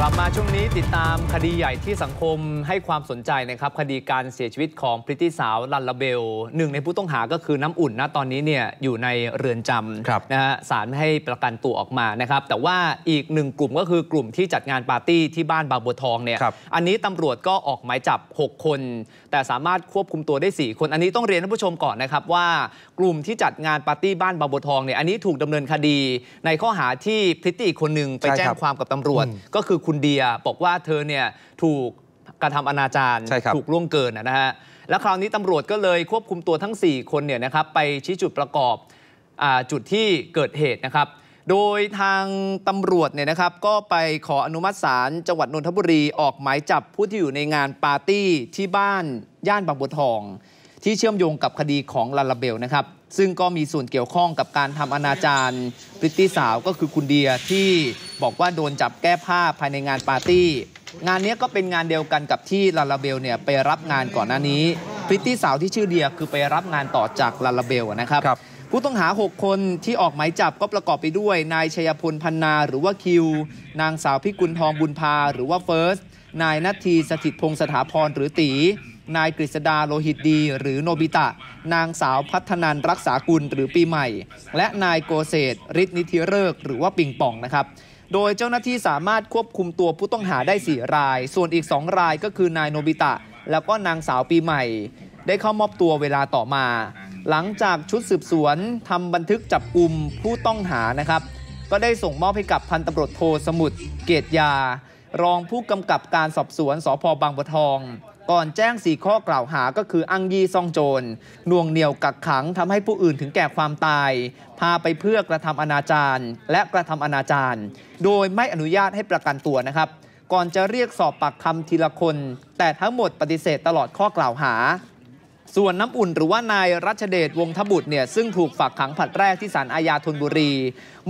กลับมาช่วงนี้ติดตามคดีใหญ่ที่สังคมให้ความสนใจนะครับ คดีการเสียชีวิตของพริตตี้สาวลันลาเบลหนึ่งในผู้ต้องหาก็คือน้ำอุ่นนะ ตอนนี้เนี่ยอยู่ในเรือนจำนะฮะศาลให้ประกันตัวออกมานะครับ แต่ว่าอีกหนึ่งกลุ่มก็คือกลุ่มที่จัดงานปาร์ตี้ที่บ้านบางบัวทองเนี่ยอันนี้ตำรวจก็ออกหมายจับ 6 คน แต่สามารถควบคุมตัวได้ 4 คน อันนี้ต้องเรียนท่านผู้ชมก่อนนะครับว่ากลุ่มที่จัดงานปาร์ตี้บ้านบางบัวทองเนี่ยอันนี้ถูกดำเนินคดีในข้อหาที่พริตตี้คนหนึ่งไปแจ้งความกับตำรวจก็คือคุณเดีย บอกว่าเธอเนี่ยถูกกระทำอนาจารใถูกล่วงเกินนะฮะ แล้วคราวนี้ตำรวจก็เลยควบคุมตัวทั้ง 4 คนเนี่ยนะครับไปชี้จุดประกอบอจุดที่เกิดเหตุนะครับ โดยทางตำรวจเนี่ยนะครับก็ไปขออนุมัติศาลจังหวัดนนทบุรี ออกหมายจับผู้ที่อยู่ในงานปาร์ตี้ที่บ้านย่านบางบัวทอง ที่เชื่อมโยงกับคดีของลาลาเบลนะครับซึ่งก็มีส่วนเกี่ยวข้องกับการทำอนาจารพริตตี้สาวก็คือคุณเดียที่บอกว่าโดนจับแก้ผ้าภายในงานปาร์ตี้ งานนี้ก็เป็นงานเดียวกันกับที่ลาลาเบลเนี่ย ไปรับงานก่อนหน้านี้พริตตี้สาวที่ชื่อเดียคือไปรับงานต่อจากลาลาเบลนะครับผู้ต้องหา 6 คนที่ออกหมายจับก็ประกอบไปด้วย นายชัยพลพันนาหรือว่าคิว นางสาวพิกุลทองบุญพาหรือว่าเฟิร์ส นายนัทีสถิตพงษ์สถาพรหรือตีนายกฤษดาโลหิตดี หรือโนบิตะ นางสาวพัฒนันรักษากุลหรือปีใหม่ และนายโกเศษฤทธินิธิเริกหรือว่าปิงป่องนะครับโดยเจ้าหน้าที่สามารถควบคุมตัวผู้ต้องหาได้4ราย ส่วนอีก2รายก็คือนายโนบิตะ แล้วก็นางสาวปีใหม่ ได้เข้ามอบตัวเวลาต่อมา หลังจากชุดสืบสวนทำบันทึกจับกลุ่มผู้ต้องหานะครับ ก็ได้ส่งมอบให้กับพันตำรวจโทสมุทรเกตยา รองผู้กำกับการสอบสวนสพบางบัวทองก่อนแจ้ง 4 ข้อกล่าวหาก็คืออังยีซองโจรน่วงเหนี่ยวกักขังทำให้ผู้อื่นถึงแก่ความตาย พาไปเพื่อกระทำอนาจารและกระทำอนาจารโดยไม่อนุญาตให้ประกันตัวนะครับ ก่อนจะเรียกสอบปากคำทีละคน แต่ทั้งหมดปฏิเสธตลอดข้อกล่าวหาส่วนน้ำอุ่นหรือว่านายรัชเดชวงทบุตรเนี่ยซึ่งถูกฝากขังผัดแรกที่ศาลอาญาธนบุรี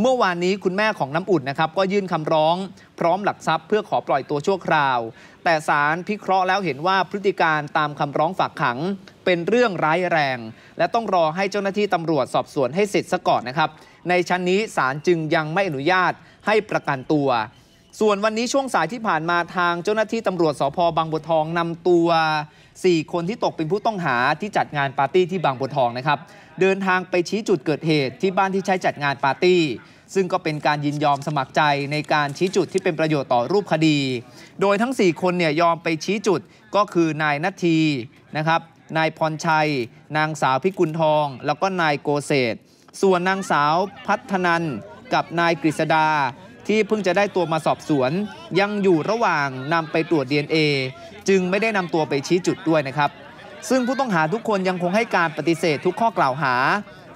เมื่อวานนี้คุณแม่ของน้ำอุ่นนะครับ ก็ยื่นคำร้องพร้อมหลักทรัพย์เพื่อขอปล่อยตัวชั่วคราว แต่ศาลพิเคราะห์แล้วเห็นว่าพฤติการตามคำร้องฝากขังเป็นเรื่องร้ายแรง และต้องรอให้เจ้าหน้าที่ตำรวจสอบสวนให้เสร็จซะก่อนนะครับในชั้นนี้ศาลจึงยังไม่อนุญาตให้ประกันตัวส่วนวันนี้ช่วงสายที่ผ่านมาทางเจ้าหน้าที่ตำรวจสพบางบัวทองนำตัว 4 คนที่ตกเป็นผู้ต้องหาที่จัดงานปาร์ตี้ที่บางบัวทองนะครับเดินทางไปชี้จุดเกิดเหตุ ที่บ้านที่ใช้จัดงานปาร์ตี้ ซึ่งก็เป็นการยินยอมสมัครใจในการชี้จุดที่เป็นประโยชน์ต่อรูปคดี โดยทั้ง 4 คนเนี่ยยอมไปชี้จุดก็คือนายนาทีนะครับนายพรชัย นางสาวพิกุลทอง แล้วก็นายโกเศษส่วนนางสาวพัฒนันกับนายกฤษดาที่เพิ่งจะได้ตัวมาสอบสวนยังอยู่ระหว่างนำไปตรวจ DNA จึงไม่ได้นำตัวไปชี้จุดด้วยนะครับ ซึ่งผู้ต้องหาทุกคนยังคงให้การปฏิเสธทุกข้อกล่าวหา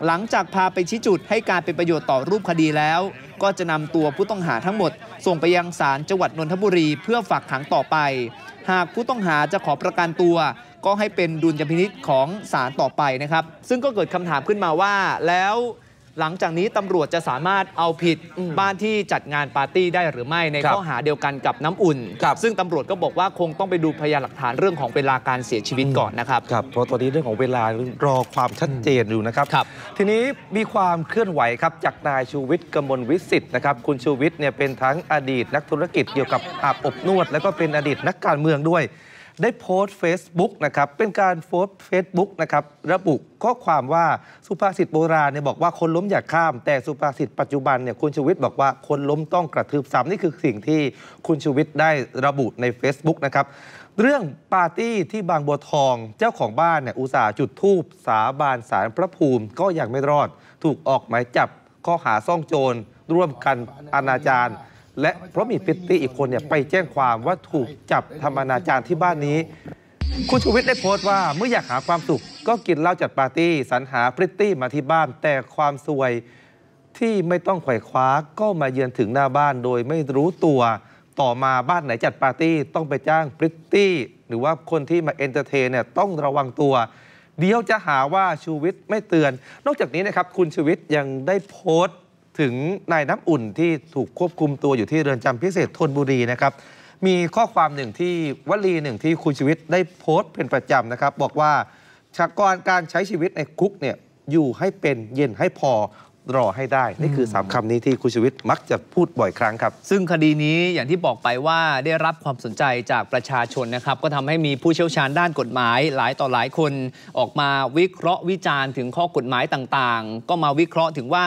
หลังจากพาไปชี้จุดให้การเป็นประโยชน์ต่อรูปคดีแล้ว ก็จะนำตัวผู้ต้องหาทั้งหมด ส่งไปยังศาลจังหวัดนนทบุรีเพื่อฝากขังต่อไป หากผู้ต้องหาจะขอประกันตัว ก็ให้เป็นดุลยพินิษของศาลต่อไปนะครับ ซึ่งก็เกิดคำถามขึ้นมาว่าแล้วหลังจากนี้ตำรวจจะสามารถเอาผิดบ้านที่จัดงานปาร์ตี้ได้หรือไม่ในข้อหาเดียวกันกับน้ำอุ่น ซึ่งตำรวจก็บอกว่าคงต้องไปดูพยานหลักฐานเรื่องของเวลาการเสียชีวิตก่อนนะครับครับเพราะตอนนี้เรื่องของเวลารอความชัดเจนอยู่นะครับรบทีนี้มีความเคลื่อนไหวครับจากนายชูวิทย์กมลวิสิต์นะครับคุณชูวิทย์เนี่ยเป็นทั้งอดีต นักธุรกิจเกี่ยวกับอาบอบนวด แล้วก็เป็นอดีตนักการเมืองด้วยได้โพสต์ Facebook นะครับ เป็นการโพสต์ Facebook นะครับ ระบุข้อความว่าสุภาษิตโบราณเนี่ยบอกว่าคนล้มอย่าข้ามแต่สุภาษิตปัจจุบันเนี่ยคุณชูวิทย์บอกว่าคนล้มต้องกระทืบซ้ำนี่คือสิ่งที่คุณชูวิทย์ได้ระบุใน Facebook นะครับเรื่องปาร์ตี้ที่บางบัวทองเจ้าของบ้านเนี่ยอุตส่าห์จุดธูปสาบานสารพระภูมิ ก็ยังไม่รอด ถูกออกหมายจับข้อหาซ่องโจรร่วมกันอนาจารและเพราะมีพิตตี้อีกคนเนี่ยไปแจ้งความว่าถูกจับทำอนาจารที่บ้านนี้ คุณชูวิทย์ได้โพสต์ว่าเมื่ออยากหาความสุขก็กินเหล้าจัดปาร์ตี้สรรหาพริตตี้มาที่บ้านแต่ความสวยที่ไม่ต้องไขว่คว้าก็มาเยือนถึงหน้าบ้านโดยไม่รู้ตัว ต่อมาบ้านไหนจัดปาร์ตี้ต้องไปจ้างพริตตี้ หรือว่าคนที่มาเอนเตอร์เทนเนี่ยต้องระวังตัว เดี๋ยวจะหาว่าชูวิทย์ไม่เตือน นอกจากนี้นะครับคุณชูวิทย์ยังได้โพสต์ถึงนายน้ำอุ่นที่ถูกควบคุมตัวอยู่ที่เรือนจำพิเศษทนบุรีนะครับ มีข้อความหนึ่งที่วลีหนึ่งที่คุณชีวิตได้โพสต์เป็นประจำนะครับ บอกว่าฉากกรการใช้ชีวิตในคุกเนี่ยอยู่ให้เป็นเย็นให้พอรอ ให้ได้ นี่คือ 3คำนี้ที่คุณชีวิตมักจะพูดบ่อยครั้งครับ ซึ่งคดีนี้อย่างที่บอกไปว่าได้รับความสนใจจากประชาชนนะครับ ก็ทำให้มีผู้เชี่ยวชาญด้านกฎหมายหลายต่อหลายคน ออกมาวิเคราะห์วิจารณ์ถึงข้อกฎหมายต่างๆ ก็มาวิเคราะห์ถึงว่า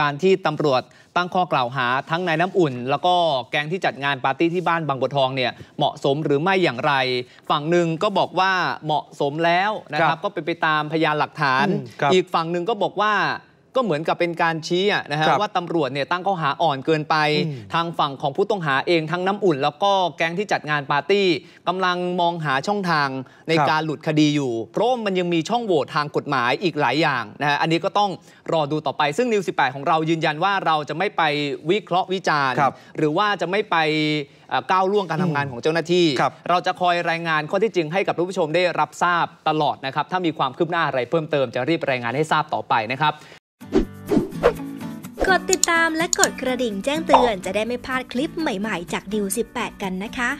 การที่ตำรวจตั้งข้อกล่าวหาทั้งนายน้ำอุ่น แล้วก็แกงที่จัดงานปาร์ตี้ ที่บ้านบางบัวทองเนี่ยเหมาะสมหรือไม่อย่างไร ฝั่งหนึ่งก็บอกว่าเหมาะสมแล้วนะครับ ก็ไปไปตามพยานหลักฐาน อีกฝั่งหนึ่งก็บอกว่าก็เหมือนกับเป็นการชี้นะฮะว่าตำรวจเนี่ยตั้งข้อหาอ่อนเกินไปทางฝั่งของผู้ต้องหาเองทั้งน้ำอุ่นแล้วก็แก๊งที่จัดงานปาร์ตี้ กำลังมองหาช่องทางในการหลุดคดีอยู่ เพราะมันยังมีช่องโหว่ทางกฎหมายอีกหลายอย่างนะฮะอันนี้ก็ต้องรอดูต่อไปซึ่งนิวสิบแปดของเรายืนยันว่าเราจะไม่ไปวิเคราะห์วิจารณ์หรือว่าจะไม่ไปก้าวล่วงการทำงานของเจ้าหน้าที่ เราจะคอยรายงานข้อที่จริงให้กับผู้ชมได้รับทราบตลอดนะครับ ถ้ามีความคืบหน้าอะไรเพิ่มเติมจะรีบรายงานให้ทราบต่อไปนะครับดติดตามและกดกระดิ่งแจ้งเตือนจะได้ไม่พลาดคลิปใหม่ๆจากดิว18 กันนะคะ